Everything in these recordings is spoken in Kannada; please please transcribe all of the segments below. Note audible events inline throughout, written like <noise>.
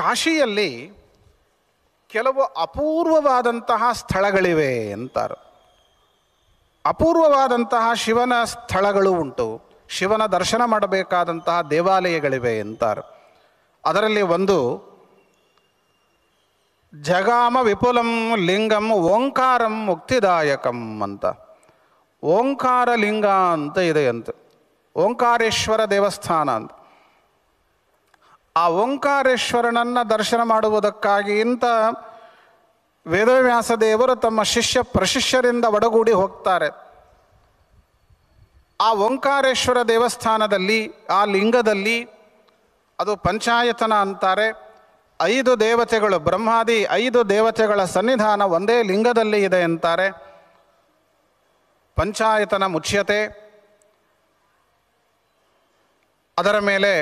ಕಾಶಿಯಲ್ಲಿ ಕೆಲವು ಅಪೂರ್ವವಾದಂತಹ ಸ್ಥಳಗಳಿವೆ ಅಂತಾರೆ ಅಪೂರ್ವವಾದಂತಹ ಶಿವನ ಸ್ಥಳಗಳು ಉಂಟು ಶಿವನ ದರ್ಶನ ಮಾಡಬೇಕಾದಂತಹ ದೇವಾಲಯಗಳಿವೆ ಅಂತಾರೆ ಅದರಲ್ಲಿ ಒಂದು ಜಗಾಮ ವಿಪುಲಂ ಲಿಂಗಂ ಓಂಕಾರಂ ಮುಕ್ತಿದಾಯಕಂ ಅಂತ ಓಂಕಾರ ಲಿಂಗ ಅಂತ ಇದೆ ಅಂತ ಓಂಕಾರೇಶ್ವರ ದೇವಸ್ಥಾನ ಅಂತ ಆ ಓಂಕಾರೇಶ್ವರನನ್ನು ದರ್ಶನ ಮಾಡುವುದಕ್ಕಾಗಿ ಇಂಥ ವೇದವ್ಯಾಸ ದೇವರು ತಮ್ಮ ಶಿಷ್ಯ ಪ್ರಶಿಷ್ಯರಿಂದ ಒಡಗೂಡಿ ಹೋಗ್ತಾರೆ ಆ ಓಂಕಾರೇಶ್ವರ ದೇವಸ್ಥಾನದಲ್ಲಿ ಆ ಲಿಂಗದಲ್ಲಿ ಅದು ಪಂಚಾಯತನ ಅಂತಾರೆ ಐದು ದೇವತೆಗಳು ಬ್ರಹ್ಮಾದಿ ಐದು ದೇವತೆಗಳ ಸನ್ನಿಧಾನ ಒಂದೇ ಲಿಂಗದಲ್ಲಿ ಇದೆ ಅಂತಾರೆ ಪಂಚಾಯತನ ಮುಚ್ಯತೆ ಅದರ ಮೇಲೆ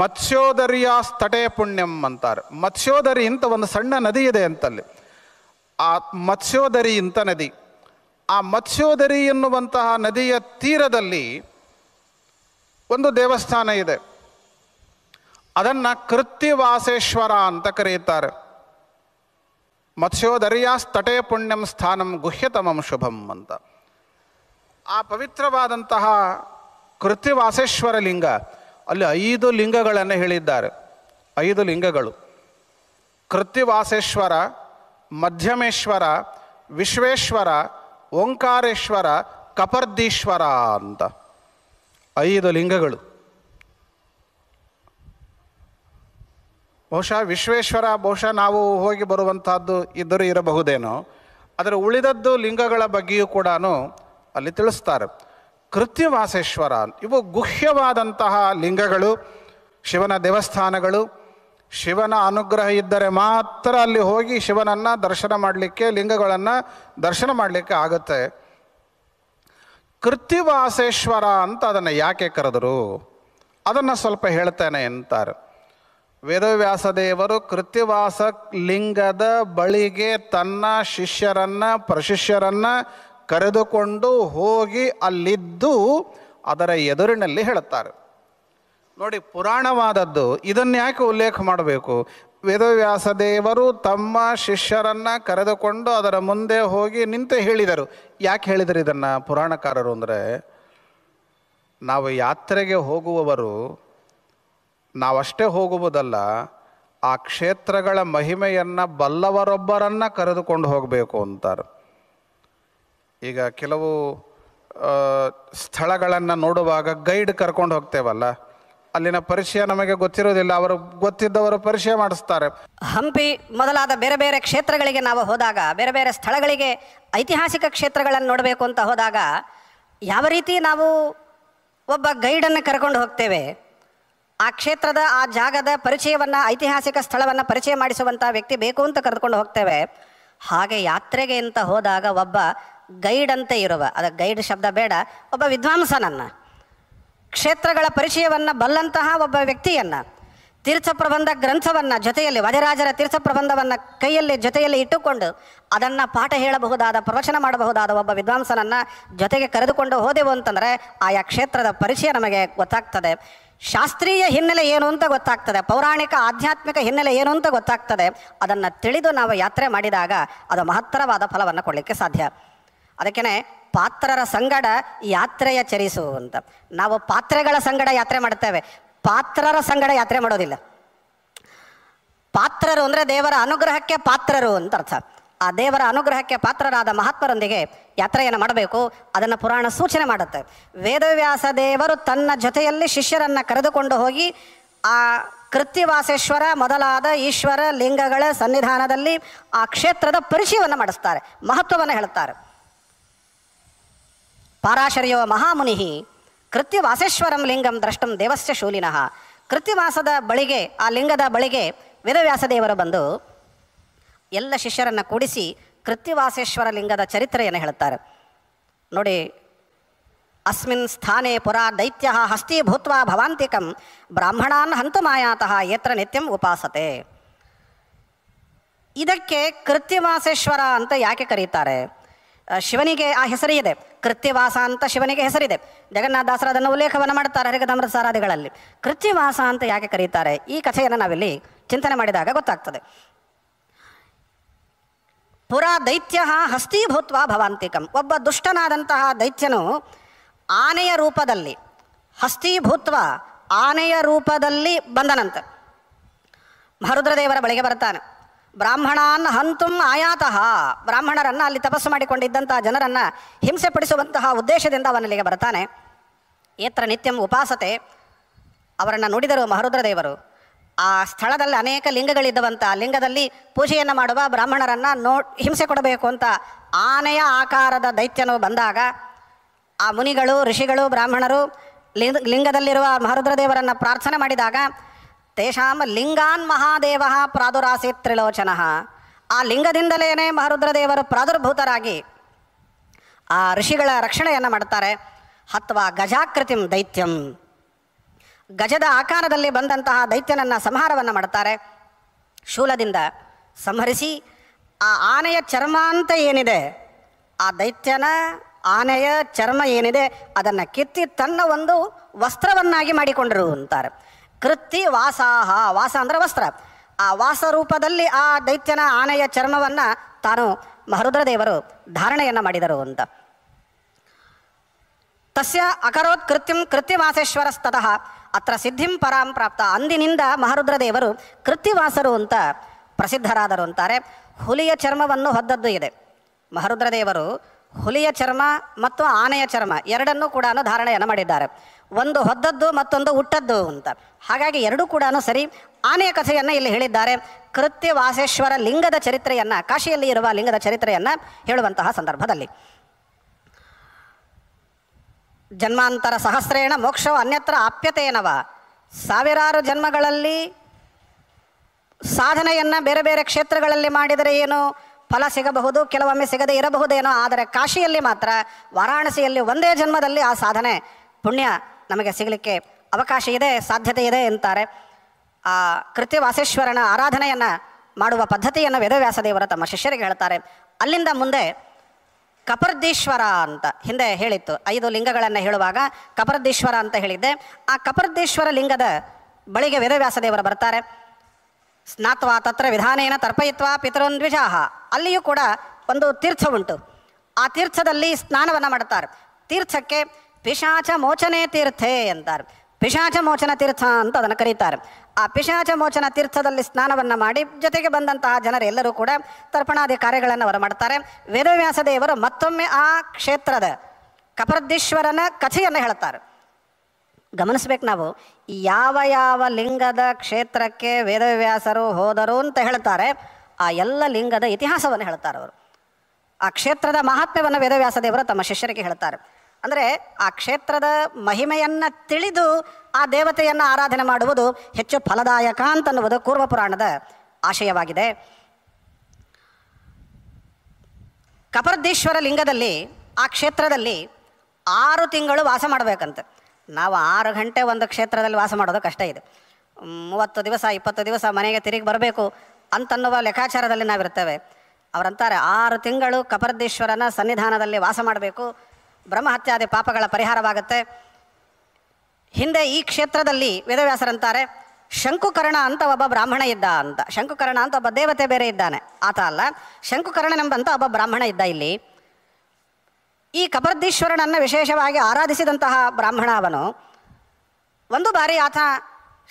ಮತ್ಸ್ಯೋದರಿಯ ತಟೇ ಪುಣ್ಯಂ ಅಂತಾರೆ ಮತ್ಸ್ಯೋದರಿ ಅಂತ ಒಂದು ಸಣ್ಣ ನದಿ ಇದೆ ಅಂತಲ್ಲಿ ಆ ಮತ್ಸ್ಯೋದರಿ ಇಂಥ ನದಿ ಆ ಮತ್ಸ್ಯೋದರಿ ಎನ್ನುವಂತಹ ನದಿಯ ತೀರದಲ್ಲಿ ಒಂದು ದೇವಸ್ಥಾನ ಇದೆ ಅದನ್ನು ಕೃತ್ಯವಾಸೇಶ್ವರ ಅಂತ ಕರೆಯುತ್ತಾರೆ ಮತ್ಸ್ಯೋದರಿಯ ತಟೆ ಪುಣ್ಯಂ ಸ್ಥಾನಂ ಗುಹ್ಯತಮಂ ಶುಭಂ ಅಂತ ಆ ಪವಿತ್ರವಾದಂತಹ ಕೃತ್ಯವಾಸೇಶ್ವರ ಲಿಂಗ ಅಲ್ಲಿ ಐದು ಲಿಂಗಗಳನ್ನು ಹೇಳಿದ್ದಾರೆ ಐದು ಲಿಂಗಗಳು ಕೃತ್ಯವಾಸೇಶ್ವರ ಮಧ್ಯಮೇಶ್ವರ ವಿಶ್ವೇಶ್ವರ ಓಂಕಾರೇಶ್ವರ ಕಪರ್ದೀಶ್ವರ ಅಂತ ಐದು ಲಿಂಗಗಳು ಬಹುಶಃ ವಿಶ್ವೇಶ್ವರ ಬಹುಶಃ ನಾವು ಹೋಗಿ ಬರುವಂತಹದ್ದು ಇದ್ದರೂ ಇರಬಹುದೇನೋ ಅದರ ಉಳಿದದ್ದು ಲಿಂಗಗಳ ಬಗ್ಗೆಯೂ ಕೂಡ ಅಲ್ಲಿ ತಿಳಿಸ್ತಾರೆ ಕೃತ್ಯವಾಸೇಶ್ವರ ಇವು ಗುಹ್ಯವಾದಂತಹ ಲಿಂಗಗಳು ಶಿವನ ದೇವಸ್ಥಾನಗಳು ಶಿವನ ಅನುಗ್ರಹ ಇದ್ದರೆ ಮಾತ್ರ ಅಲ್ಲಿ ಹೋಗಿ ಶಿವನನ್ನು ದರ್ಶನ ಮಾಡಲಿಕ್ಕೆ ಲಿಂಗಗಳನ್ನು ದರ್ಶನ ಮಾಡಲಿಕ್ಕೆ ಆಗುತ್ತೆ ಕೃತಿವಾಸೇಶ್ವರ ಅಂತ ಅದನ್ನು ಯಾಕೆ ಕರೆದರು ಅದನ್ನು ಸ್ವಲ್ಪ ಹೇಳ್ತೇನೆ ಅಂತಾರೆ ವೇದವ್ಯಾಸ ದೇವರು ಕೃತಿವಾಸ ಲಿಂಗದ ಬಳಿಗೆ ತನ್ನ ಶಿಷ್ಯರನ್ನು ಪ್ರಶಿಷ್ಯರನ್ನು ಕರೆದುಕೊಂಡು ಹೋಗಿ ಅಲ್ಲಿದ್ದು ಅದರ ಎದುರಿನಲ್ಲಿ ಹೇಳುತ್ತಾರೆ ನೋಡಿ ಪುರಾಣವಾದದ್ದು ಇದನ್ನು ಯಾಕೆ ಉಲ್ಲೇಖ ಮಾಡಬೇಕು ವೇದವ್ಯಾಸ ದೇವರು ತಮ್ಮ ಶಿಷ್ಯರನ್ನು ಕರೆದುಕೊಂಡು ಅದರ ಮುಂದೆ ಹೋಗಿ ನಿಂತು ಹೇಳಿದರು ಯಾಕೆ ಹೇಳಿದರು ಇದನ್ನು ಪುರಾಣಕಾರರು ಅಂದರೆ ನಾವು ಯಾತ್ರೆಗೆ ಹೋಗುವವರು ನಾವಷ್ಟೇ ಹೋಗುವುದಲ್ಲ ಆ ಕ್ಷೇತ್ರಗಳ ಮಹಿಮೆಯನ್ನು ಬಲ್ಲವರೊಬ್ಬರನ್ನು ಕರೆದುಕೊಂಡು ಹೋಗಬೇಕು ಅಂತಾರೆ ಈಗ ಕೆಲವು ಸ್ಥಳಗಳನ್ನು ನೋಡುವಾಗ ಗೈಡ್ ಕರ್ಕೊಂಡು ಹೋಗ್ತೇವಲ್ಲ ಅಲ್ಲಿನ ಪರಿಚಯ ನಮಗೆ ಗೊತ್ತಿರೋದಿಲ್ಲ ಅವರು ಗೊತ್ತಿದ್ದವರು ಪರಿಚಯ ಮಾಡಿಸ್ತಾರೆ ಹಂಪಿ ಮೊದಲಾದ ಬೇರೆ ಬೇರೆ ಕ್ಷೇತ್ರಗಳಿಗೆ ನಾವು ಹೋದಾಗ ಬೇರೆ ಬೇರೆ ಸ್ಥಳಗಳಿಗೆ ಐತಿಹಾಸಿಕ ಕ್ಷೇತ್ರಗಳನ್ನು ನೋಡಬೇಕು ಅಂತ ಹೋದಾಗ ಯಾವ ರೀತಿ ನಾವು ಒಬ್ಬ ಗೈಡನ್ನು ಕರ್ಕೊಂಡು ಹೋಗ್ತೇವೆ ಆ ಕ್ಷೇತ್ರದ ಆ ಜಾಗದ ಪರಿಚಯವನ್ನು ಐತಿಹಾಸಿಕ ಸ್ಥಳವನ್ನು ಪರಿಚಯ ಮಾಡಿಸುವಂಥ ವ್ಯಕ್ತಿ ಬೇಕು ಅಂತ ಕರೆದುಕೊಂಡು ಹೋಗ್ತೇವೆ ಹಾಗೆ ಯಾತ್ರೆಗೆ ಅಂತ ಹೋದಾಗ ಒಬ್ಬ ಗೈಡ್ ಅಂತ ಇರುವ ಅದ ಗೈಡ್ ಶಬ್ದ ಬೇಡ ಒಬ್ಬ ವಿದ್ವಾಂಸನನ್ನು ಕ್ಷೇತ್ರಗಳ ಪರಿಚಯವನ್ನು ಬಲ್ಲಂತಹ ಒಬ್ಬ ವ್ಯಕ್ತಿಯನ್ನು ತೀರ್ಥ ಪ್ರಬಂಧ ಗ್ರಂಥವನ್ನು ಜೊತೆಯಲ್ಲಿ ವಜರಾಜರ ತೀರ್ಥ ಪ್ರಬಂಧವನ್ನು ಕೈಯಲ್ಲಿ ಜೊತೆಯಲ್ಲಿ ಇಟ್ಟುಕೊಂಡು ಅದನ್ನು ಪಾಠ ಹೇಳಬಹುದಾದ ಪ್ರವಚನ ಮಾಡಬಹುದಾದ ಒಬ್ಬ ವಿದ್ವಾಂಸನನ್ನು ಜೊತೆಗೆ ಕರೆದುಕೊಂಡು ಹೋದೆವು ಅಂತಂದರೆ ಆಯಾ ಕ್ಷೇತ್ರದ ಪರಿಚಯ ನಮಗೆ ಗೊತ್ತಾಗ್ತದೆ ಶಾಸ್ತ್ರೀಯ ಹಿನ್ನೆಲೆ ಏನು ಅಂತ ಗೊತ್ತಾಗ್ತದೆ ಪೌರಾಣಿಕ ಆಧ್ಯಾತ್ಮಿಕ ಹಿನ್ನೆಲೆ ಏನು ಅಂತ ಗೊತ್ತಾಗ್ತದೆ ಅದನ್ನು ತಿಳಿದು ನಾವು ಯಾತ್ರೆ ಮಾಡಿದಾಗ ಅದು ಮಹತ್ತರವಾದ ಫಲವನ್ನು ಕೊಡಲಿಕ್ಕೆ ಸಾಧ್ಯ ಅದಕ್ಕೇನೆ ಪಾತ್ರರ ಸಂಗಡ ಯಾತ್ರೆಯ ಚರಿಸು ಅಂತ ನಾವು ಪಾತ್ರೆಗಳ ಸಂಗಡ ಯಾತ್ರೆ ಮಾಡ್ತೇವೆ ಪಾತ್ರರ ಸಂಗಡ ಯಾತ್ರೆ ಮಾಡೋದಿಲ್ಲ ಪಾತ್ರರು ಅಂದರೆ ದೇವರ ಅನುಗ್ರಹಕ್ಕೆ ಪಾತ್ರರು ಅಂತ ಅರ್ಥ ಆ ದೇವರ ಅನುಗ್ರಹಕ್ಕೆ ಪಾತ್ರರಾದ ಮಹಾತ್ಮರೊಂದಿಗೆ ಯಾತ್ರೆಯನ್ನು ಮಾಡಬೇಕು ಅದನ್ನು ಪುರಾಣ ಸೂಚನೆ ಮಾಡುತ್ತೆ ವೇದವ್ಯಾಸ ದೇವರು ತನ್ನ ಜೊತೆಯಲ್ಲಿ ಶಿಷ್ಯರನ್ನು ಕರೆದುಕೊಂಡು ಹೋಗಿ ಆ ಕೃತ್ಯವಾಸೇಶ್ವರ ಮೊದಲಾದ ಈಶ್ವರ ಲಿಂಗಗಳ ಸನ್ನಿಧಾನದಲ್ಲಿ ಆ ಕ್ಷೇತ್ರದ ಪರಿಚಯವನ್ನು ಮಾಡಿಸ್ತಾರೆ ಮಹತ್ವವನ್ನು ಹೇಳುತ್ತಾರೆ ಪಾರಾಶರ್ಯೋ ಮಹಾಮುನಿ ಕೃತ್ಯವಾಸೇಶ್ವರಂ ಲಿಂಗಂ ದ್ರಷ್ಟಂ ದೇವಸ್ಯ ಶೂಲಿನಃ ಕೃತ್ಯವಾಸದ ಬಳಿಗೆ ಆ ಲಿಂಗದ ಬಳಿಗೆ ವೇದವ್ಯಾಸದೇವರು ಬಂದು ಎಲ್ಲ ಶಿಷ್ಯರನ್ನು ಕೂಡಿಸಿ ಕೃತ್ಯವಾಸೇಶ್ವರ ಲಿಂಗದ ಚರಿತ್ರೆಯನ್ನು ಹೇಳುತ್ತಾರೆ ನೋಡಿ ಅಸ್ಮಿನ್ ಸ್ಥಾನೆ ಪುರಾ ದೈತ್ಯ ಹಸ್ತಿ ಭವಾಂತಿಕಂ ಬ್ರಾಹ್ಮಣಾನ್ ಹಂತು ಮಾಯಾತಃ ಯತ್ರ ನಿತ್ಯಂ ಉಪಾಸತೆ ಇದಕ್ಕೆ ಕೃತ್ಯವಾಸೇಶ್ವರ ಅಂತ ಯಾಕೆ ಕರೀತಾರೆ ಶಿವನಿಗೆ ಆ ಹೆಸರೇ ಇದೆ ಕೃತ್ಯವಾಸ ಅಂತ ಶಿವನಿಗೆ ಹೆಸರಿದೆ ಜಗನ್ನಾಥದಾಸರ ಅದನ್ನು ಉಲ್ಲೇಖವನ್ನು ಮಾಡುತ್ತಾರೆ ಸಾರಾದಿಗಳಲ್ಲಿ ಕೃತ್ಯವಾಸ ಅಂತ ಯಾಕೆ ಕರೀತಾರೆ ಈ ಕಥೆಯನ್ನು ನಾವಿಲ್ಲಿ ಚಿಂತನೆ ಮಾಡಿದಾಗ ಗೊತ್ತಾಗ್ತದೆ ಪುರ ದೈತ್ಯ ಹಸ್ತೀಭೂತ್ವ ಭವಾಂತಿಕಂ ಒಬ್ಬ ದುಷ್ಟನಾದಂತಹ ದೈತ್ಯನು ಆನೆಯ ರೂಪದಲ್ಲಿ ಹಸ್ತೀಭೂತ್ವ ಆನೆಯ ರೂಪದಲ್ಲಿ ಬಂದನಂತೆ ಭರುದ್ರದೇವರ ಬಳಿಗೆ ಬರ್ತಾನೆ ಬ್ರಾಹ್ಮಣಾನ್ ಹಂತುಂ ಆಯಾತಃ ಬ್ರಾಹ್ಮಣರನ್ನು ಅಲ್ಲಿ ತಪಸ್ಸು ಮಾಡಿಕೊಂಡಿದ್ದಂತಹ ಜನರನ್ನು ಪಡಿಸುವಂತಹ ಉದ್ದೇಶದಿಂದ ಅವನಲ್ಲಿಗೆ ಬರ್ತಾನೆ ಏತ್ರ ನಿತ್ಯಂ ಉಪಾಸತೆ ಅವರನ್ನು ನುಡಿದರು ಮಹರುದ್ರದೇವರು ಆ ಸ್ಥಳದಲ್ಲಿ ಅನೇಕ ಲಿಂಗಗಳಿದ್ದವಂಥ ಲಿಂಗದಲ್ಲಿ ಪೂಜೆಯನ್ನು ಮಾಡುವ ಬ್ರಾಹ್ಮಣರನ್ನು ನೋ ಹಿಂಸೆ ಕೊಡಬೇಕು ಅಂತ ಆನೆಯ ಆಕಾರದ ದೈತ್ಯನು ಬಂದಾಗ ಆ ಮುನಿಗಳು ಋಷಿಗಳು ಬ್ರಾಹ್ಮಣರು ಲಿಂಗ ಲಿಂಗದಲ್ಲಿರುವ ಮಹರುದ್ರದೇವರನ್ನು ಪ್ರಾರ್ಥನೆ ಮಾಡಿದಾಗ ತೇಷಾಂ ಲಿಂಗಾನ್ ಮಹಾದೇವ ಪ್ರಾದುರಾಸೆ ತ್ರಿಲೋಚನಃ ಆ ಲಿಂಗದಿಂದಲೇ ಮಹರುದ್ರದೇವರು ಪ್ರಾದುರ್ಭೂತರಾಗಿ ಆ ಋಷಿಗಳ ರಕ್ಷಣೆಯನ್ನು ಮಾಡ್ತಾರೆ ಅಥವಾ ಗಜಾಕೃತಿಂ ದೈತ್ಯಂ ಗಜದ ಆಕಾರದಲ್ಲಿ ಬಂದಂತಹ ದೈತ್ಯನನ್ನು ಸಂಹಾರವನ್ನು ಮಾಡ್ತಾರೆ ಶೂಲದಿಂದ ಸಂಹರಿಸಿ ಆ ಆನೆಯ ಚರ್ಮ ಅಂತ ಏನಿದೆ ಆ ದೈತ್ಯನ ಆನೆಯ ಚರ್ಮ ಏನಿದೆ ಅದನ್ನು ಕಿತ್ತಿ ತನ್ನ ಒಂದು ವಸ್ತ್ರವನ್ನಾಗಿ ಮಾಡಿಕೊಂಡರು ಅಂತಾರೆ ಕೃತ್ತಿ ವಾಸಾಹ ವಾಸ ಅಂದರೆ ವಸ್ತ್ರ ಆ ವಾಸ ರೂಪದಲ್ಲಿ ಆ ದೈತ್ಯನ ಆನೆಯ ಚರ್ಮವನ್ನು ತಾನು ಮಹರುದ್ರದೇವರು ಧಾರಣೆಯನ್ನು ಮಾಡಿದರು ಅಂತ ತಸ್ಯ ಅಕರೋತ್ ಕೃತ್ಯಂ ಕೃತ್ಯವಾಸೇಶ್ವರಸ್ತಃ ಅತ್ರ ಸಿದ್ಧಿಂ ಪರಾಂ ಪ್ರಾಪ್ತ ಅಂದಿನಿಂದ ಮಹರುದ್ರದೇವರು ಕೃತ್ಯವಾಸರು ಅಂತ ಪ್ರಸಿದ್ಧರಾದರು ಅಂತಾರೆ ಹುಲಿಯ ಚರ್ಮವನ್ನು ಹೊದ್ದದ್ದು ಇದೆ ಮಹರುದ್ರದೇವರು ಹುಲಿಯ ಚರ್ಮ ಮತ್ತು ಆನೆಯ ಚರ್ಮ ಎರಡನ್ನೂ ಕೂಡ ಧಾರಣೆಯನ್ನು ಮಾಡಿದ್ದಾರೆ ಒಂದು ಹೊದ್ದದ್ದು ಮತ್ತೊಂದು ಹುಟ್ಟದ್ದು ಅಂತ ಹಾಗಾಗಿ ಎರಡೂ ಕೂಡ ಸರಿ ಆನೆಯ ಕಥೆಯನ್ನು ಇಲ್ಲಿ ಹೇಳಿದ್ದಾರೆ ಕೃತ್ಯ ವಾಸೇಶ್ವರ ಲಿಂಗದ ಚರಿತ್ರೆಯನ್ನು ಕಾಶಿಯಲ್ಲಿ ಇರುವ ಲಿಂಗದ ಚರಿತ್ರೆಯನ್ನು ಹೇಳುವಂತಹ ಸಂದರ್ಭದಲ್ಲಿ ಜನ್ಮಾಂತರ ಸಹಸ್ರೇಣ ಮೋಕ್ಷವು ಅನ್ಯತ್ರ ಆಪ್ಯತೆಯೇನವ ಸಾವಿರಾರು ಜನ್ಮಗಳಲ್ಲಿ ಸಾಧನೆಯನ್ನು ಬೇರೆ ಬೇರೆ ಕ್ಷೇತ್ರಗಳಲ್ಲಿ ಮಾಡಿದರೆ ಏನು ಫಲ ಸಿಗಬಹುದು ಕೆಲವೊಮ್ಮೆ ಸಿಗದೇ ಇರಬಹುದೇನೋ ಆದರೆ ಕಾಶಿಯಲ್ಲಿ ಮಾತ್ರ ವಾರಾಣಸಿಯಲ್ಲಿ ಒಂದೇ ಜನ್ಮದಲ್ಲಿ ಆ ಸಾಧನೆ ಪುಣ್ಯ ನಮಗೆ ಸಿಗಲಿಕ್ಕೆ ಅವಕಾಶ ಇದೆ ಸಾಧ್ಯತೆ ಇದೆ ಎಂತಾರೆ ಆ ಕೃತಿ ವಾಸೇಶ್ವರನ ಆರಾಧನೆಯನ್ನು ಮಾಡುವ ಪದ್ಧತಿಯನ್ನು ವೇದವ್ಯಾಸದೇವರು ತಮ್ಮ ಶಿಷ್ಯರಿಗೆ ಹೇಳ್ತಾರೆ ಅಲ್ಲಿಂದ ಮುಂದೆ ಕಪರ್ದೀಶ್ವರ ಅಂತ ಹಿಂದೆ ಹೇಳಿತ್ತು ಐದು ಲಿಂಗಗಳನ್ನು ಹೇಳುವಾಗ ಕಪರ್ದೀಶ್ವರ ಅಂತ ಹೇಳಿದ್ದೆ ಆ ಕಪರ್ದೀಶ್ವರ ಲಿಂಗದ ಬಳಿಗೆ ವೇದವ್ಯಾಸದೇವರು ಬರ್ತಾರೆ ಸ್ನಾತ್ವಾ ತತ್ರ ವಿಧಾನೇನ ತರ್ಪಯಿತ್ವ ಪಿತರೊಂದು ದ್ವಿಜಾಹ ಅಲ್ಲಿಯೂ ಕೂಡ ಒಂದು ತೀರ್ಥ ಉಂಟು ಆ ತೀರ್ಥದಲ್ಲಿ ಸ್ನಾನವನ್ನು ಮಾಡುತ್ತಾರೆ ತೀರ್ಥಕ್ಕೆ ಪಿಶಾಚ ಮೋಚನೆ ತೀರ್ಥೆ ಅಂತಾರೆ ಪಿಶಾಚ ಮೋಚನ ತೀರ್ಥ ಅಂತ ಅದನ್ನು ಕರೀತಾರೆ ಆ ಪಿಶಾಚ ಮೋಚನ ತೀರ್ಥದಲ್ಲಿ ಸ್ನಾನವನ್ನು ಮಾಡಿ ಜೊತೆಗೆ ಬಂದಂತಹ ಜನರೆಲ್ಲರೂ ಕೂಡ ತರ್ಪಣಾದಿ ಕಾರ್ಯಗಳನ್ನು ಅವರು ಮಾಡ್ತಾರೆ ವೇದವ್ಯಾಸ ದೇವರು ಮತ್ತೊಮ್ಮೆ ಆ ಕ್ಷೇತ್ರದ ಕಪರದೀಶ್ವರನ ಕಥೆಯನ್ನು ಹೇಳ್ತಾರೆ ಗಮನಿಸ್ಬೇಕು ನಾವು ಯಾವ ಯಾವ ಲಿಂಗದ ಕ್ಷೇತ್ರಕ್ಕೆ ವೇದವ್ಯಾಸರು ಹೋದರು ಅಂತ ಹೇಳ್ತಾರೆ ಆ ಎಲ್ಲ ಲಿಂಗದ ಇತಿಹಾಸವನ್ನು ಹೇಳ್ತಾರೆ ಅವರು ಆ ಕ್ಷೇತ್ರದ ಮಹಾತ್ಮ್ಯವನ್ನು ವೇದವ್ಯಾಸ ದೇವರು ತಮ್ಮ ಶಿಷ್ಯರಿಗೆ ಹೇಳ್ತಾರೆ ಅಂದರೆ ಆ ಕ್ಷೇತ್ರದ ಮಹಿಮೆಯನ್ನು ತಿಳಿದು ಆ ದೇವತೆಯನ್ನು ಆರಾಧನೆ ಮಾಡುವುದು ಹೆಚ್ಚು ಫಲದಾಯಕ ಅಂತನ್ನುವುದು ಕೂರ್ವ ಪುರಾಣದ ಆಶಯವಾಗಿದೆ ಕಪರ್ದೀಶ್ವರ ಲಿಂಗದಲ್ಲಿ ಆ ಕ್ಷೇತ್ರದಲ್ಲಿ ಆರು ತಿಂಗಳು ವಾಸ ಮಾಡಬೇಕಂತೆ ನಾವು ಆರು ಗಂಟೆ ಒಂದು ಕ್ಷೇತ್ರದಲ್ಲಿ ವಾಸ ಮಾಡೋದು ಕಷ್ಟ ಇದೆ ಮೂವತ್ತು ದಿವಸ ಇಪ್ಪತ್ತು ದಿವಸ ಮನೆಗೆ ತಿರುಗಿ ಬರಬೇಕು ಅಂತನ್ನುವ ಲೆಕ್ಕಾಚಾರದಲ್ಲಿ ನಾವಿರ್ತೇವೆ ಅವರಂತಾರೆ ಆರು ತಿಂಗಳು ಕಪರ್ದೇಶ್ವರನ ಸನ್ನಿಧಾನದಲ್ಲಿ ವಾಸ ಮಾಡಬೇಕು ಬ್ರಹ್ಮಹತ್ಯಾದಿ ಪಾಪಗಳ ಪರಿಹಾರವಾಗುತ್ತೆ ಹಿಂದೆ ಈ ಕ್ಷೇತ್ರದಲ್ಲಿ ವೇದವ್ಯಾಸರಂತಾರೆ ಶಂಕುಕರ್ಣ ಅಂತ ಒಬ್ಬ ಬ್ರಾಹ್ಮಣ ಇದ್ದ ಅಂತ ಶಂಕುಕರ್ಣ ಅಂತ ಒಬ್ಬ ದೇವತೆ ಬೇರೆ ಇದ್ದಾನೆ ಆತ ಅಲ್ಲ ಶಂಕುಕರ್ಣನೆಂಬಂತ ಒಬ್ಬ ಬ್ರಾಹ್ಮಣ ಇದ್ದ ಇಲ್ಲಿ ಈ ಕಬರ್ದೀಶ್ವರನನ್ನು ವಿಶೇಷವಾಗಿ ಆರಾಧಿಸಿದಂತಹ ಬ್ರಾಹ್ಮಣ ಅವನು ಒಂದು ಬಾರಿ ಆತ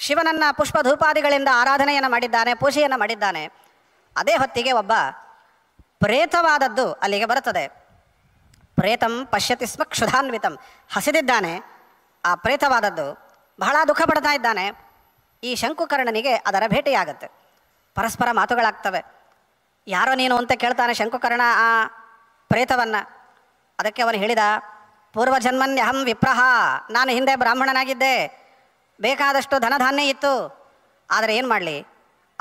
ಶಿವನನ್ನು ಪುಷ್ಪಧೂಪಾದಿಗಳಿಂದ ಆರಾಧನೆಯನ್ನು ಮಾಡಿದ್ದಾನೆ ಪೂಜೆಯನ್ನು ಮಾಡಿದ್ದಾನೆ ಅದೇ ಹೊತ್ತಿಗೆ ಒಬ್ಬ ಪ್ರೇತವಾದದ್ದು ಅಲ್ಲಿಗೆ ಬರುತ್ತದೆ ಪ್ರೇತಂ ಪಶ್ಯತಿ ಸ್ಮ ಕ್ಷುಧಾನ್ವಿತಂ ಹಸಿದಿದ್ದಾನೆ ಆ ಪ್ರೇತವಾದದ್ದು ಬಹಳ ದುಃಖ ಪಡ್ತಾ ಇದ್ದಾನೆ ಈ ಶಂಕುಕರ್ಣನಿಗೆ ಅದರ ಭೇಟಿಯಾಗುತ್ತೆ ಪರಸ್ಪರ ಮಾತುಗಳಾಗ್ತವೆ ಯಾರೋ ನೀನು ಅಂತ ಕೇಳ್ತಾನೆ ಶಂಕುಕರ್ಣ ಆ ಪ್ರೇತವನ್ನು ಅದಕ್ಕೆ ಅವನು ಹೇಳಿದ ಪೂರ್ವಜನ್ಮನ್ಯಹಂ ವಿಪ್ರಹ ನಾನು ಹಿಂದೆ ಬ್ರಾಹ್ಮಣನಾಗಿದ್ದೆ ಬೇಕಾದಷ್ಟು ಧನಧಾನ್ಯ ಇತ್ತು ಆದರೆ ಏನು ಮಾಡಲಿ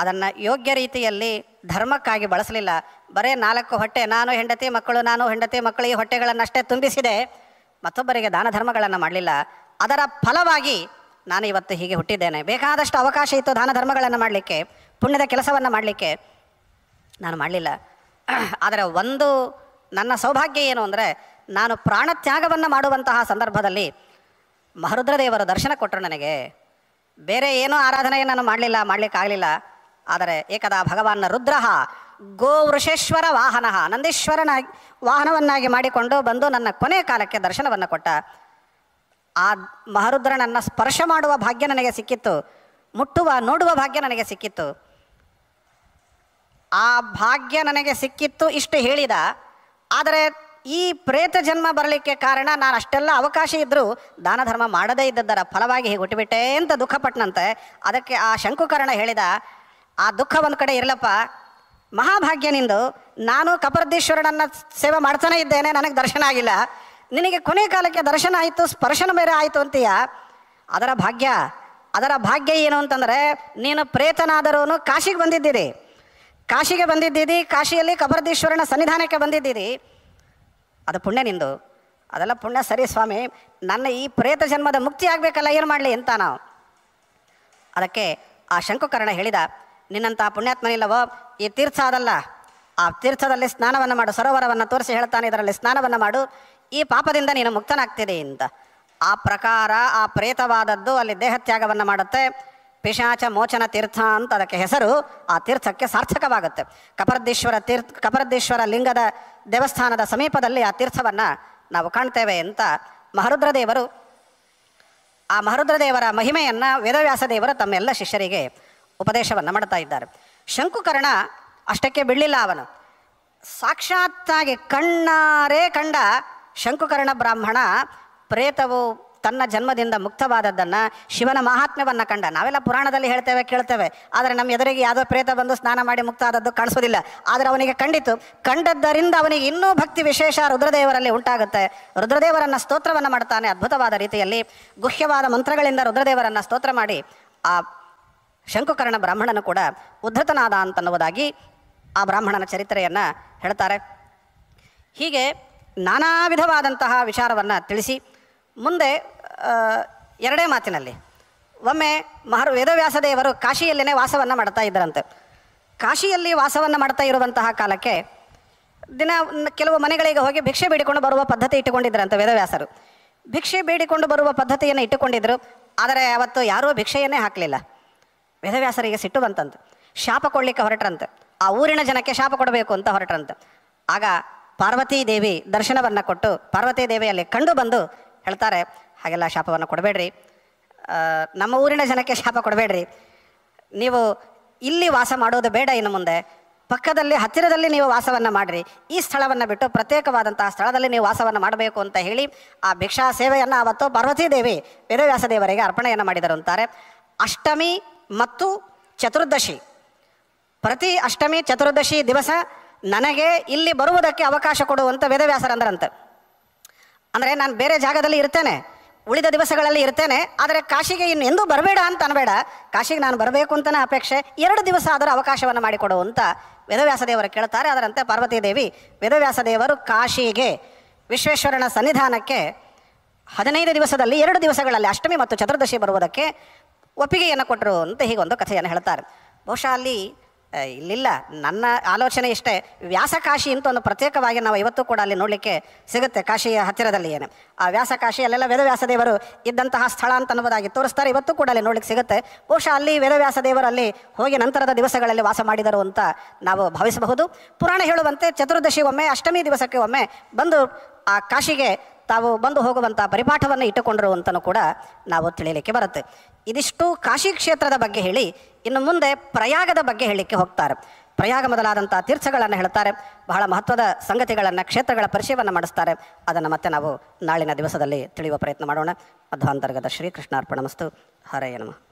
ಅದನ್ನು ಯೋಗ್ಯ ರೀತಿಯಲ್ಲಿ ಧರ್ಮಕ್ಕಾಗಿ ಬಳಸಲಿಲ್ಲ ಬರೇ ನಾಲ್ಕು ಹೊಟ್ಟೆ ನಾನು ಹೆಂಡತಿ ಮಕ್ಕಳು ನಾನು ಹೆಂಡತಿ ಮಕ್ಕಳು ಈ ಹೊಟ್ಟೆಗಳನ್ನಷ್ಟೇ ತುಂಬಿಸಿದೆ ಮತ್ತೊಬ್ಬರಿಗೆ ದಾನ ಧರ್ಮಗಳನ್ನು ಮಾಡಲಿಲ್ಲ ಅದರ ಫಲವಾಗಿ ನಾನು ಇವತ್ತು ಹೀಗೆ ಹುಟ್ಟಿದ್ದೇನೆ ಬೇಕಾದಷ್ಟು ಅವಕಾಶ ಇತ್ತು ದಾನ ಧರ್ಮಗಳನ್ನು ಮಾಡಲಿಕ್ಕೆ ಪುಣ್ಯದ ಕೆಲಸವನ್ನು ಮಾಡಲಿಕ್ಕೆ ನಾನು ಮಾಡಲಿಲ್ಲ <clears throat> ಆದರೆ ಒಂದು ನನ್ನ ಸೌಭಾಗ್ಯ ಏನು ಅಂದರೆ ನಾನು ಪ್ರಾಣತ್ಯಾಗವನ್ನು ಮಾಡುವಂತಹ ಸಂದರ್ಭದಲ್ಲಿ ದೇವರ ದರ್ಶನ ಕೊಟ್ಟರು ನನಗೆ ಬೇರೆ ಏನೂ ಆರಾಧನೆ ನಾನು ಮಾಡಲಿಲ್ಲ ಮಾಡಲಿಕ್ಕಾಗಲಿಲ್ಲ ಆದರೆ ಏಕದಾ ಭಗವಾನ್ ರುದ್ರ ಗೋ ವೃಷೇಶ್ವರ ವಾಹನ ನಂದೀಶ್ವರನ ವಾಹನವನ್ನಾಗಿ ಮಾಡಿಕೊಂಡು ಬಂದು ನನ್ನ ಕೊನೆಯ ಕಾಲಕ್ಕೆ ದರ್ಶನವನ್ನು ಕೊಟ್ಟ ಆ ಮಹರುದ್ರನನ್ನು ಸ್ಪರ್ಶ ಮಾಡುವ ಭಾಗ್ಯ ನನಗೆ ಸಿಕ್ಕಿತ್ತು ಮುಟ್ಟುವ ನೋಡುವ ಭಾಗ್ಯ ನನಗೆ ಸಿಕ್ಕಿತ್ತು ಆ ಭಾಗ್ಯ ನನಗೆ ಸಿಕ್ಕಿತ್ತು ಇಷ್ಟು ಹೇಳಿದ ಆದರೆ ಈ ಪ್ರೇತ ಜನ್ಮ ಬರಲಿಕ್ಕೆ ಕಾರಣ ನಾನು ಅಷ್ಟೆಲ್ಲ ಅವಕಾಶ ಇದ್ದರೂ ದಾನ ಧರ್ಮ ಮಾಡದೇ ಇದ್ದದ್ದರ ಫಲವಾಗಿ ಹೀಗೆ ಹುಟ್ಟಿಬಿಟ್ಟೆ ಅಂತ ದುಃಖಪಟ್ಟನಂತೆ ಅದಕ್ಕೆ ಆ ಶಂಕುಕರ್ಣ ಹೇಳಿದ ಆ ದುಃಖ ಒಂದು ಕಡೆ ಇರಲಪ್ಪ ಮಹಾಭಾಗ್ಯ ನಿಂದು ನಾನು ಕಪರ್ದೀಶ್ವರನನ್ನು ಸೇವೆ ಮಾಡ್ತಾನೆ ಇದ್ದೇನೆ ನನಗೆ ದರ್ಶನ ಆಗಿಲ್ಲ ನಿನಗೆ ಕೊನೆ ಕಾಲಕ್ಕೆ ದರ್ಶನ ಆಯಿತು ಸ್ಪರ್ಶನ ಬೇರೆ ಆಯಿತು ಅಂತೀಯ ಅದರ ಭಾಗ್ಯ ಅದರ ಭಾಗ್ಯ ಏನು ಅಂತಂದರೆ ನೀನು ಪ್ರೇತನಾದರೂ ಕಾಶಿಗೆ ಬಂದಿದ್ದೀರಿ ಕಾಶಿಗೆ ಬಂದಿದ್ದೀರಿ ಕಾಶಿಯಲ್ಲಿ ಕಬರ್ದೀಶ್ವರನ ಸನ್ನಿಧಾನಕ್ಕೆ ಬಂದಿದ್ದೀರಿ ಅದು ಪುಣ್ಯ ನಿಂದು ಅದೆಲ್ಲ ಪುಣ್ಯ ಸರಿ ಸ್ವಾಮಿ ನನ್ನ ಈ ಪ್ರೇತ ಜನ್ಮದ ಮುಕ್ತಿ ಆಗಬೇಕಲ್ಲ ಏನು ಮಾಡಲಿ ಅಂತ ನಾವು ಅದಕ್ಕೆ ಆ ಶಂಕುಕರ್ಣ ಹೇಳಿದ ನಿನ್ನಂಥ ಪುಣ್ಯಾತ್ಮನಿಲ್ಲವೋ ಈ ತೀರ್ಥ ಅದಲ್ಲ ಆ ತೀರ್ಥದಲ್ಲಿ ಸ್ನಾನವನ್ನು ಮಾಡು ಸರೋವರವನ್ನು ತೋರಿಸಿ ಹೇಳ್ತಾನೆ ಇದರಲ್ಲಿ ಸ್ನಾನವನ್ನು ಮಾಡು ಈ ಪಾಪದಿಂದ ನೀನು ಮುಕ್ತನಾಗ್ತಿದೆ ಅಂತ ಆ ಪ್ರಕಾರ ಆ ಪ್ರೇತವಾದದ್ದು ಅಲ್ಲಿ ದೇಹತ್ಯಾಗವನ್ನು ಮಾಡುತ್ತೆ ಪಿಶಾಚ ಮೋಚನ ತೀರ್ಥ ಅಂತ ಅದಕ್ಕೆ ಹೆಸರು ಆ ತೀರ್ಥಕ್ಕೆ ಸಾರ್ಥಕವಾಗುತ್ತೆ ಕಪರದೀಶ್ವರ ತೀರ್ಥ ಕಪರದೇಶ್ವರ ಲಿಂಗದ ದೇವಸ್ಥಾನದ ಸಮೀಪದಲ್ಲಿ ಆ ತೀರ್ಥವನ್ನು ನಾವು ಕಾಣ್ತೇವೆ ಅಂತ ಮಹರುದ್ರದೇವರು ದೇವರು ಆ ಮಹರುದ್ರದೇವರ ದೇವರ ಮಹಿಮೆಯನ್ನು ವೇದವ್ಯಾಸ ದೇವರು ತಮ್ಮೆಲ್ಲ ಶಿಷ್ಯರಿಗೆ ಉಪದೇಶವನ್ನು ಮಾಡ್ತಾ ಇದ್ದಾರೆ ಶಂಕುಕರ್ಣ ಅಷ್ಟಕ್ಕೆ ಬಿಡಲಿಲ್ಲ ಅವನು ಸಾಕ್ಷಾತ್ತಾಗಿ ಕಣ್ಣಾರೇ ಕಂಡ ಶಂಕುಕರ್ಣ ಬ್ರಾಹ್ಮಣ ಪ್ರೇತವು ತನ್ನ ಜನ್ಮದಿಂದ ಮುಕ್ತವಾದದ್ದನ್ನು ಶಿವನ ಮಹಾತ್ಮ್ಯವನ್ನು ಕಂಡ ನಾವೆಲ್ಲ ಪುರಾಣದಲ್ಲಿ ಹೇಳ್ತೇವೆ ಕೇಳ್ತೇವೆ ಆದರೆ ನಮ್ಮ ಎದುರಿಗೆ ಯಾವುದೋ ಪ್ರೇತ ಬಂದು ಸ್ನಾನ ಮಾಡಿ ಮುಕ್ತ ಆದದ್ದು ಕಾಣಿಸೋದಿಲ್ಲ ಆದರೆ ಅವನಿಗೆ ಕಂಡಿತು ಕಂಡದ್ದರಿಂದ ಅವನಿಗೆ ಇನ್ನೂ ಭಕ್ತಿ ವಿಶೇಷ ರುದ್ರದೇವರಲ್ಲಿ ಉಂಟಾಗುತ್ತೆ ರುದ್ರದೇವರನ್ನು ಸ್ತೋತ್ರವನ್ನು ಮಾಡ್ತಾನೆ ಅದ್ಭುತವಾದ ರೀತಿಯಲ್ಲಿ ಗುಹ್ಯವಾದ ಮಂತ್ರಗಳಿಂದ ರುದ್ರದೇವರನ್ನು ಸ್ತೋತ್ರ ಮಾಡಿ ಆ ಶಂಕುಕರ್ಣ ಬ್ರಾಹ್ಮಣನು ಕೂಡ ಉದ್ಧತನಾದ ಅಂತನ್ನುವುದಾಗಿ ಆ ಬ್ರಾಹ್ಮಣನ ಚರಿತ್ರೆಯನ್ನು ಹೇಳ್ತಾರೆ ಹೀಗೆ ನಾನಾ ವಿಧವಾದಂತಹ ವಿಚಾರವನ್ನು ತಿಳಿಸಿ ಮುಂದೆ ಎರಡೇ ಮಾತಿನಲ್ಲಿ ಒಮ್ಮೆ ಮಹರ್ ದೇವರು ಕಾಶಿಯಲ್ಲೇ ವಾಸವನ್ನು ಮಾಡ್ತಾ ಇದ್ದರಂತೆ ಕಾಶಿಯಲ್ಲಿ ವಾಸವನ್ನು ಮಾಡ್ತಾ ಇರುವಂತಹ ಕಾಲಕ್ಕೆ ದಿನ ಕೆಲವು ಮನೆಗಳಿಗೆ ಹೋಗಿ ಭಿಕ್ಷೆ ಬೇಡಿಕೊಂಡು ಬರುವ ಪದ್ಧತಿ ಇಟ್ಟುಕೊಂಡಿದ್ದರಂತೆ ವೇದವ್ಯಾಸರು ಭಿಕ್ಷೆ ಬೇಡಿಕೊಂಡು ಬರುವ ಪದ್ಧತಿಯನ್ನು ಇಟ್ಟುಕೊಂಡಿದ್ದರು ಆದರೆ ಅವತ್ತು ಯಾರೂ ಭಿಕ್ಷೆಯನ್ನೇ ಹಾಕಲಿಲ್ಲ ವೇದವ್ಯಾಸರಿಗೆ ಸಿಟ್ಟು ಬಂತಂತೆ ಶಾಪ ಕೊಡಲಿಕ್ಕೆ ಹೊರಟ್ರಂತೆ ಆ ಊರಿನ ಜನಕ್ಕೆ ಶಾಪ ಕೊಡಬೇಕು ಅಂತ ಹೊರಟ್ರಂತೆ ಆಗ ಪಾರ್ವತೀ ದೇವಿ ದರ್ಶನವನ್ನು ಕೊಟ್ಟು ಪಾರ್ವತೀ ದೇವಿಯಲ್ಲಿ ಕಂಡು ಬಂದು ಹೇಳ್ತಾರೆ ಹಾಗೆಲ್ಲ ಶಾಪವನ್ನು ಕೊಡಬೇಡ್ರಿ ನಮ್ಮ ಊರಿನ ಜನಕ್ಕೆ ಶಾಪ ಕೊಡಬೇಡ್ರಿ ನೀವು ಇಲ್ಲಿ ವಾಸ ಮಾಡೋದು ಬೇಡ ಇನ್ನು ಮುಂದೆ ಪಕ್ಕದಲ್ಲಿ ಹತ್ತಿರದಲ್ಲಿ ನೀವು ವಾಸವನ್ನು ಮಾಡಿರಿ ಈ ಸ್ಥಳವನ್ನು ಬಿಟ್ಟು ಪ್ರತ್ಯೇಕವಾದಂತಹ ಸ್ಥಳದಲ್ಲಿ ನೀವು ವಾಸವನ್ನು ಮಾಡಬೇಕು ಅಂತ ಹೇಳಿ ಆ ಭಿಕ್ಷಾ ಸೇವೆಯನ್ನು ಅವತ್ತು ಪಾರ್ವತೀ ದೇವಿ ವೇದವ್ಯಾಸ ದೇವರಿಗೆ ಅರ್ಪಣೆಯನ್ನು ಮಾಡಿದರು ಅಂತಾರೆ ಅಷ್ಟಮಿ ಮತ್ತು ಚತುರ್ದಶಿ ಪ್ರತಿ ಅಷ್ಟಮಿ ಚತುರ್ದಶಿ ದಿವಸ ನನಗೆ ಇಲ್ಲಿ ಬರುವುದಕ್ಕೆ ಅವಕಾಶ ಕೊಡುವಂಥ ವೇದವ್ಯಾಸರಂದ್ರಂತೆ ಅಂದರೆ ನಾನು ಬೇರೆ ಜಾಗದಲ್ಲಿ ಇರ್ತೇನೆ ಉಳಿದ ದಿವಸಗಳಲ್ಲಿ ಇರ್ತೇನೆ ಆದರೆ ಕಾಶಿಗೆ ಇನ್ನು ಎಂದೂ ಬರಬೇಡ ಅಂತ ಅನ್ಬೇಡ ಕಾಶಿಗೆ ನಾನು ಬರಬೇಕು ಅಂತಲೇ ಅಪೇಕ್ಷೆ ಎರಡು ದಿವಸ ಆದರೂ ಅವಕಾಶವನ್ನು ಮಾಡಿಕೊಡು ಅಂತ ವೇದವ್ಯಾಸದೇವರು ಕೇಳ್ತಾರೆ ಅದರಂತೆ ಪಾರ್ವತಿ ದೇವಿ ವೇದವ್ಯಾಸದೇವರು ಕಾಶಿಗೆ ವಿಶ್ವೇಶ್ವರನ ಸನ್ನಿಧಾನಕ್ಕೆ ಹದಿನೈದು ದಿವಸದಲ್ಲಿ ಎರಡು ದಿವಸಗಳಲ್ಲಿ ಅಷ್ಟಮಿ ಮತ್ತು ಚತುರ್ದಶಿ ಬರುವುದಕ್ಕೆ ಒಪ್ಪಿಗೆಯನ್ನು ಕೊಟ್ಟರು ಅಂತ ಹೀಗೊಂದು ಕಥೆಯನ್ನು ಹೇಳ್ತಾರೆ ಬಹುಶಃ ಅಲ್ಲಿ ಇಲ್ಲಿಲ್ಲ ನನ್ನ ಆಲೋಚನೆ ಇಷ್ಟೇ ವ್ಯಾಸಕಾಶಿ ಅಂತ ಒಂದು ಪ್ರತ್ಯೇಕವಾಗಿ ನಾವು ಇವತ್ತು ಕೂಡ ಅಲ್ಲಿ ನೋಡಲಿಕ್ಕೆ ಸಿಗುತ್ತೆ ಕಾಶಿಯ ಹತ್ತಿರದಲ್ಲಿ ಏನು ಆ ವ್ಯಾಸಕಾಶಿ ಅಲ್ಲೆಲ್ಲ ವೇದವ್ಯಾಸದೇವರು ದೇವರು ಇದ್ದಂತಹ ಸ್ಥಳ ಅಂತ ಅನ್ನೋದಾಗಿ ತೋರಿಸ್ತಾರೆ ಇವತ್ತು ಕೂಡ ಅಲ್ಲಿ ನೋಡಲಿಕ್ಕೆ ಸಿಗುತ್ತೆ ಬಹುಶಃ ಅಲ್ಲಿ ವೇದವ್ಯಾಸದೇವರಲ್ಲಿ ಅಲ್ಲಿ ಹೋಗಿ ನಂತರದ ದಿವಸಗಳಲ್ಲಿ ವಾಸ ಮಾಡಿದರು ಅಂತ ನಾವು ಭಾವಿಸಬಹುದು ಪುರಾಣ ಹೇಳುವಂತೆ ಚತುರ್ದಶಿ ಒಮ್ಮೆ ಅಷ್ಟಮಿ ದಿವಸಕ್ಕೆ ಒಮ್ಮೆ ಬಂದು ಆ ಕಾಶಿಗೆ ತಾವು ಬಂದು ಹೋಗುವಂಥ ಪರಿಪಾಠವನ್ನು ಇಟ್ಟುಕೊಂಡರು ಅಂತಲೂ ಕೂಡ ನಾವು ತಿಳಿಯಲಿಕ್ಕೆ ಬರುತ್ತೆ ಇದಿಷ್ಟು ಕಾಶಿ ಕ್ಷೇತ್ರದ ಬಗ್ಗೆ ಹೇಳಿ ಇನ್ನು ಮುಂದೆ ಪ್ರಯಾಗದ ಬಗ್ಗೆ ಹೇಳಲಿಕ್ಕೆ ಹೋಗ್ತಾರೆ ಪ್ರಯಾಗ ಮೊದಲಾದಂಥ ತೀರ್ಥಗಳನ್ನು ಹೇಳ್ತಾರೆ ಬಹಳ ಮಹತ್ವದ ಸಂಗತಿಗಳನ್ನು ಕ್ಷೇತ್ರಗಳ ಪರಿಚಯವನ್ನು ಮಾಡಿಸ್ತಾರೆ ಅದನ್ನು ಮತ್ತೆ ನಾವು ನಾಳಿನ ದಿವಸದಲ್ಲಿ ತಿಳಿಯುವ ಪ್ರಯತ್ನ ಮಾಡೋಣ ಮಧ್ವಾಂತರ್ಗದ ಶ್ರೀಕೃಷ್ಣಾರ್ಪಣ ಮಸ್ತು ಹರೆಯ ನಮಃ